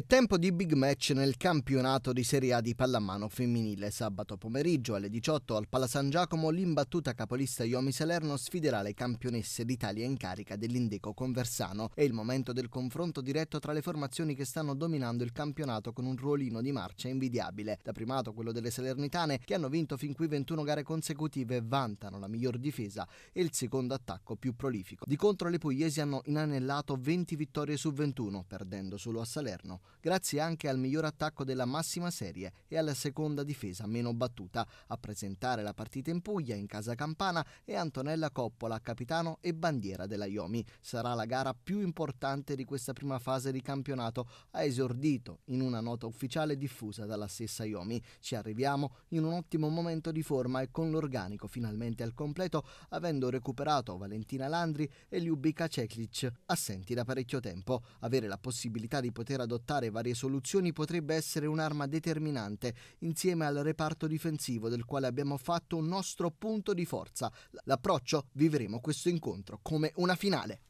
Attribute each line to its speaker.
Speaker 1: È tempo di big match nel campionato di Serie A di pallamano femminile. Sabato pomeriggio alle 18 al Pala San Giacomo l'imbattuta capolista Iomi Salerno sfiderà le campionesse d'Italia in carica dell'Indeco Conversano. È il momento del confronto diretto tra le formazioni che stanno dominando il campionato con un ruolino di marcia invidiabile. Da primato quello delle Salernitane che hanno vinto fin qui 21 gare consecutive e vantano la miglior difesa e il secondo attacco più prolifico. Di contro le pugliesi hanno inanellato 20 vittorie su 21 perdendo solo a Salerno grazie anche al miglior attacco della massima serie e alla seconda difesa meno battuta. A presentare la partita in Puglia, in casa campana, è Antonella Coppola, capitano e bandiera della Iomi. Sarà la gara più importante di questa prima fase di campionato. Ha esordito in una nota ufficiale diffusa dalla stessa Iomi. Ci arriviamo in un ottimo momento di forma e con l'organico finalmente al completo, avendo recuperato Valentina Landri e Ljubica Ceklic, assenti da parecchio tempo. Avere la possibilità di poter adottare trovare varie soluzioni potrebbe essere un'arma determinante insieme al reparto difensivo del quale abbiamo fatto un nostro punto di forza. L'approccio vivremo questo incontro come una finale.